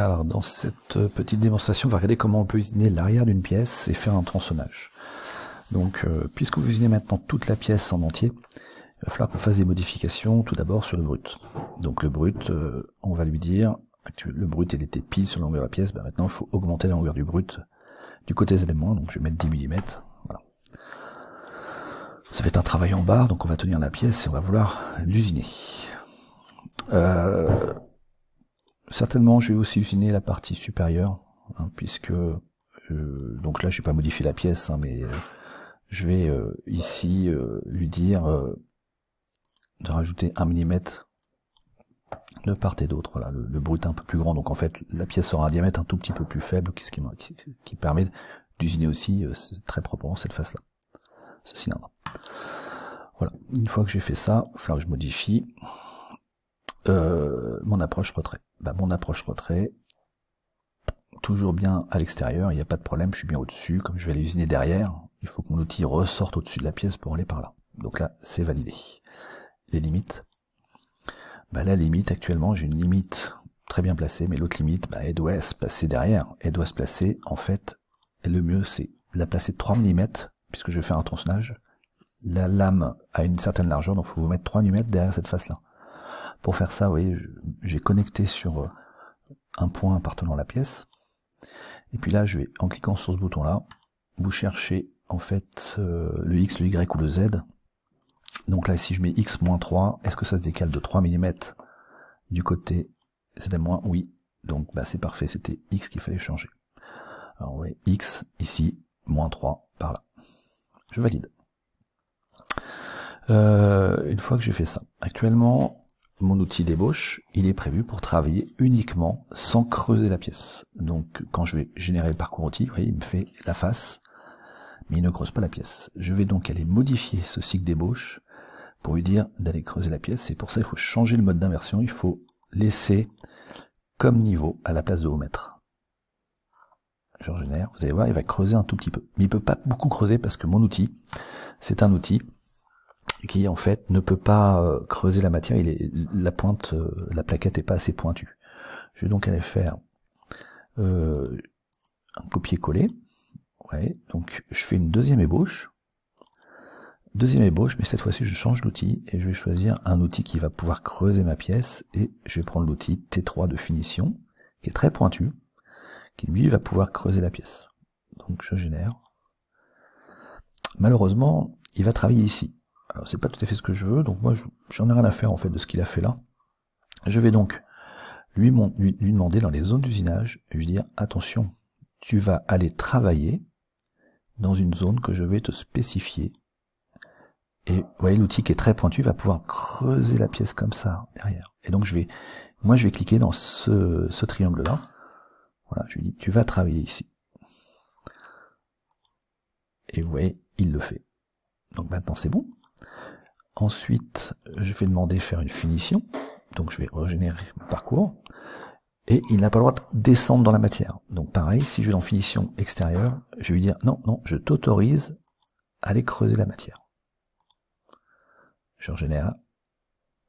alors dans cette euh, petite démonstration, on va regarder comment on peut usiner l'arrière d'une pièce et faire un tronçonnage. Donc, euh, puisque vous usinez maintenant toute la pièce en entier, il va falloir qu'on fasse des modifications tout d'abord sur le brut. Donc le brut, euh, on va lui dire, le brut il était pile sur la longueur de la pièce, ben, maintenant il faut augmenter la longueur du brut du côté des éléments, donc je vais mettre 10 mm, Ça fait un travail en barre, donc on va tenir la pièce et on va vouloir l'usiner. Euh, certainement, je vais aussi usiner la partie supérieure, hein, puisque euh, donc là, je n'ai pas modifié la pièce, hein, mais euh, je vais euh, ici lui dire de rajouter un millimètre de part et d'autre. le, brut est un peu plus grand, donc en fait, la pièce aura un diamètre un tout petit peu plus faible, ce qui, qui permet d'usiner aussi très proprement cette face-là, ce cylindre. Voilà. Une fois que j'ai fait ça, il que je modifie mon approche retrait bah, mon approche retrait, toujours bien à l'extérieur, il n'y a pas de problème, je suis bien au-dessus, comme je vais aller usiner derrière, il faut que mon outil ressorte au-dessus de la pièce pour aller par là. Donc là, c'est validé. Les limites. Bah, la limite, actuellement, j'ai une limite très bien placée, mais l'autre limite, bah, elle doit se placer derrière. Elle doit se placer, en fait, le mieux, c'est la placer 3 mm, puisque je fais un tronçonnage. La lame a une certaine largeur, donc faut vous mettre 3 mm derrière cette face-là. Pour faire ça, vous voyez, j'ai connecté sur euh, un point appartenant à la pièce. Et puis là, je vais, en cliquant sur ce bouton-là, vous cherchez en fait euh, le X, le Y ou le Z. Donc là, si je mets X-3, moins est-ce que ça se décale de 3 mm du côté moins. Oui. Donc bah, c'est parfait, c'était X qu'il fallait changer. Alors oui, X ici, moins 3 par là. Je valide. Euh, une fois que j'ai fait ça, actuellement, mon outil d'ébauche, il est prévu pour travailler uniquement sans creuser la pièce. Donc quand je vais générer le parcours outil, vous voyez, il me fait la face, mais il ne creuse pas la pièce. Je vais donc aller modifier ce cycle d'ébauche pour lui dire d'aller creuser la pièce. Et pour ça, il faut changer le mode d'inversion. Il faut laisser comme niveau à la place de haut mètre. Je génère, vous allez voir, il va creuser un tout petit peu. Mais il peut pas beaucoup creuser parce que mon outil, c'est un outil qui en fait ne peut pas euh, creuser la matière, il est, la pointe, euh, la plaquette est pas assez pointue. Je vais donc aller faire euh, un copier-coller. Ouais, donc je fais une deuxième ébauche. Deuxième ébauche, mais cette fois-ci je change l'outil, et je vais choisir un outil qui va pouvoir creuser ma pièce et je vais prendre l'outil T3 de finition, qui est très pointu, qui lui va pouvoir creuser la pièce. Donc je génère. Malheureusement, il va travailler ici. Alors c'est pas tout à fait ce que je veux, donc moi j'en ai rien à faire en fait de ce qu'il a fait là. Je vais donc lui, demander dans les zones d'usinage, lui dire attention, tu vas aller travailler dans une zone que je vais te spécifier. Et vous voyez l'outil qui est très pointu va pouvoir creuser la pièce comme ça derrière. Et donc je vais, moi je vais cliquer dans ce, ce triangle là. Voilà, je lui dis tu vas travailler ici. Et vous voyez, il le fait. Donc maintenant c'est bon, Ensuite, je vais demander faire une finition. Donc je vais régénérer mon parcours. Et il n'a pas le droit de descendre dans la matière. Donc pareil, si je vais dans finition extérieure, je vais lui dire non, non, je t'autorise à aller creuser la matière. Je régénère.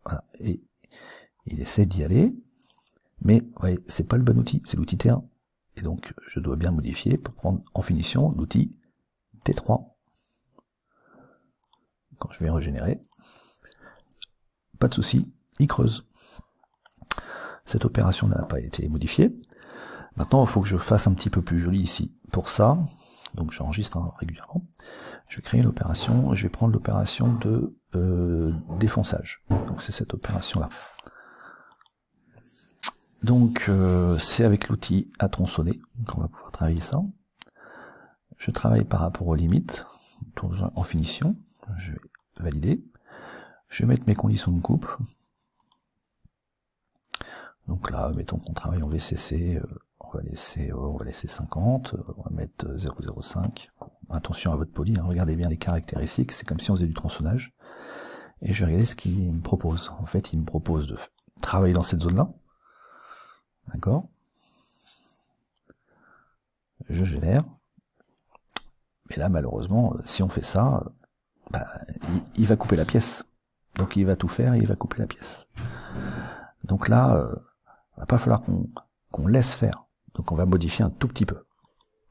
Voilà. Et il essaie d'y aller. Mais voyez, c'est pas le bon outil, c'est l'outil T1. Et donc je dois bien modifier pour prendre en finition l'outil T3 je vais régénérer, pas de souci, il creuse. Cette opération n'a pas été modifiée. Maintenant, il faut que je fasse un petit peu plus joli ici. Pour ça, donc j'enregistre hein, régulièrement, je vais créer une opération, je vais prendre l'opération de euh, défonçage. Donc c'est cette opération-là. Donc euh, c'est avec l'outil à tronçonner qu'on va pouvoir travailler ça. Je travaille par rapport aux limites, en finition. Je vais Valider. Je vais mettre mes conditions de coupe. Donc là, mettons qu'on travaille en VCC, euh, on va laisser, euh, on laisser 50, euh, on va mettre 0,05. Attention à votre poli, hein, regardez bien les caractéristiques, c'est comme si on faisait du tronçonnage. Et je vais regarder ce qu'il me propose. En fait, il me propose de travailler dans cette zone-là. D'accord Je génère. Mais là, malheureusement, si on fait ça, bah, il va couper la pièce. Donc il va tout faire et il va couper la pièce. Donc là, euh, va pas falloir qu'on laisse faire. Donc on va modifier un tout petit peu.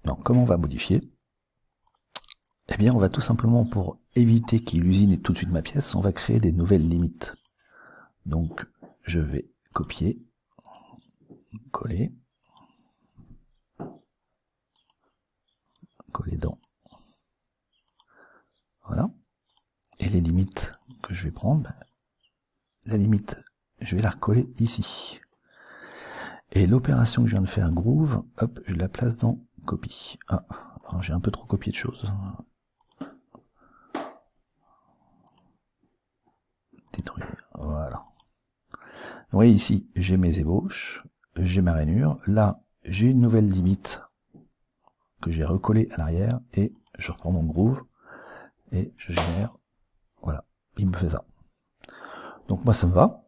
Donc comment on va modifier Eh bien on va tout simplement, pour éviter qu'il usine tout de suite ma pièce, on va créer des nouvelles limites. Donc je vais copier, coller, coller dans. Voilà limites que je vais prendre, ben, la limite, je vais la recoller ici. Et l'opération que je viens de faire groove, hop, je la place dans copie. Ah, j'ai un peu trop copié de choses. Hein. Détruire, voilà. Vous voyez ici, j'ai mes ébauches, j'ai ma rainure. Là, j'ai une nouvelle limite que j'ai recollée à l'arrière et je reprends mon groove et je génère il me fait ça. Donc moi ça me va.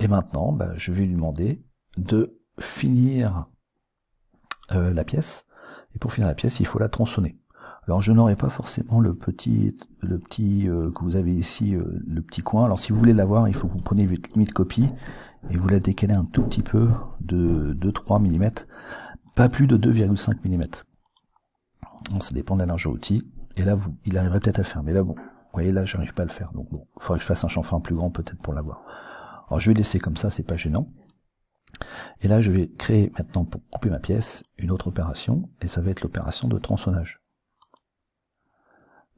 Et maintenant, ben, je vais lui demander de finir euh, la pièce. Et pour finir la pièce, il faut la tronçonner. Alors je n'aurai pas forcément le petit le petit euh, que vous avez ici, euh, le petit coin. Alors si vous voulez l'avoir, il faut que vous preniez votre limite copie et vous la décalez un tout petit peu de 2-3 mm, pas plus de 2,5 mm. Ça dépend de la largeur outil. Et là, vous, il arriverait peut-être à faire. Mais là, bon, vous voyez, là, j'arrive pas à le faire. Donc bon, il faudrait que je fasse un chanfrein plus grand peut-être pour l'avoir. Alors je vais laisser comme ça, c'est pas gênant. Et là, je vais créer maintenant pour couper ma pièce une autre opération, et ça va être l'opération de tronçonnage.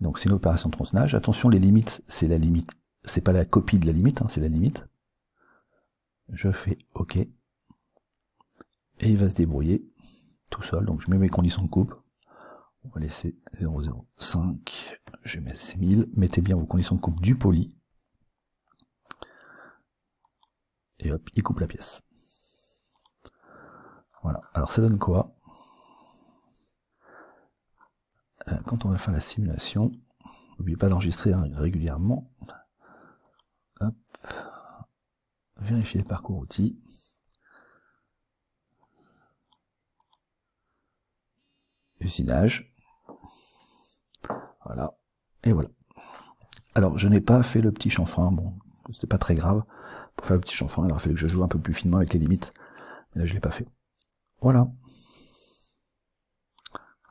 Donc c'est une opération de tronçonnage. Attention, les limites, c'est la limite, c'est pas la copie de la limite, hein, c'est la limite. Je fais OK. Et il va se débrouiller tout seul. Donc je mets mes conditions de coupe. On va laisser 0,05. Je mets 6000. Mettez bien vos conditions de coupe du poli. Et hop, il coupe la pièce. Voilà. Alors ça donne quoi euh, Quand on va faire la simulation, n'oubliez pas d'enregistrer hein, régulièrement. Hop. Vérifier le parcours outils. Voilà. Et voilà. Alors, je n'ai pas fait le petit chanfrein. Bon, c'était pas très grave. Pour faire le petit chanfrein, il aurait fallu que je joue un peu plus finement avec les limites. Mais là, je l'ai pas fait. Voilà.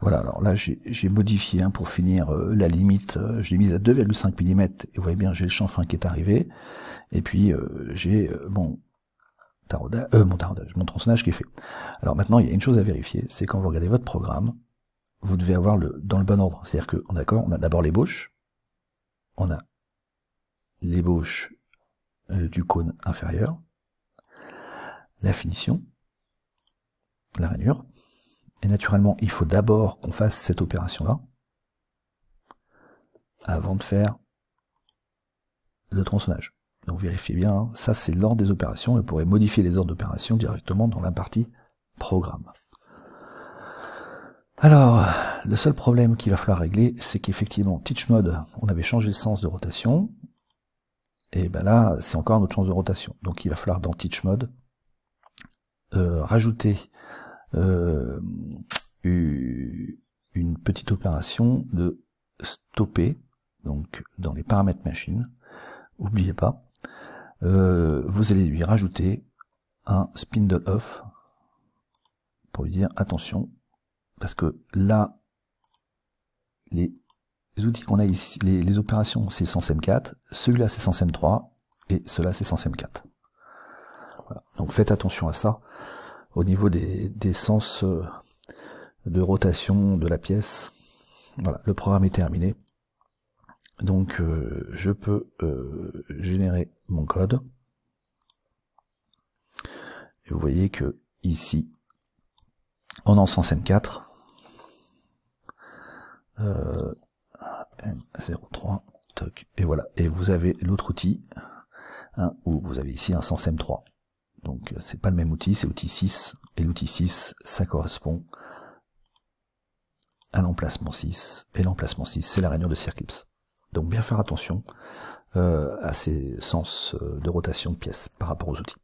Voilà, alors là j'ai modifié hein, pour finir euh, la limite, euh, je l'ai mise à 2,5 mm, et vous voyez bien j'ai le chanfrein qui est arrivé, et puis euh, j'ai mon mon mon tronçonnage qui est fait. Alors maintenant il y a une chose à vérifier, c'est quand vous regardez votre programme, vous devez avoir le, dans le bon ordre. C'est-à-dire que, d'accord, on a d'abord l'ébauche, on a l'ébauche euh, du cône inférieur, la finition, la rainure, et naturellement, il faut d'abord qu'on fasse cette opération-là, avant de faire le tronçonnage. Donc vérifiez bien, hein, ça c'est l'ordre des opérations, vous pourrez modifier les ordres d'opération directement dans la partie programme. Alors, le seul problème qu'il va falloir régler, c'est qu'effectivement, teach mode, on avait changé le sens de rotation. Et ben là, c'est encore notre sens de rotation. Donc il va falloir dans teach mode euh, rajouter euh, une petite opération de stopper, donc dans les paramètres machine, oubliez pas, euh, vous allez lui rajouter un spindle off pour lui dire attention, parce que là, les outils qu'on a ici, les, opérations, c'est sans m 4 celui-là, c'est sans m 3 et cela, c'est sans m 4 Donc faites attention à ça au niveau des, sens euh, de rotation de la pièce. Voilà, le programme est terminé. Donc euh, je peux euh, générer mon code. Et vous voyez que ici, on en sens M4, euh, 03 toc, et voilà. Et vous avez l'autre outil, hein, où vous avez ici un sens M3. Donc euh, c'est pas le même outil, c'est outil 6, et l'outil 6, ça correspond à l'emplacement 6, et l'emplacement 6, c'est la rainure de circlips. Donc bien faire attention euh, à ces sens euh, de rotation de pièces par rapport aux outils.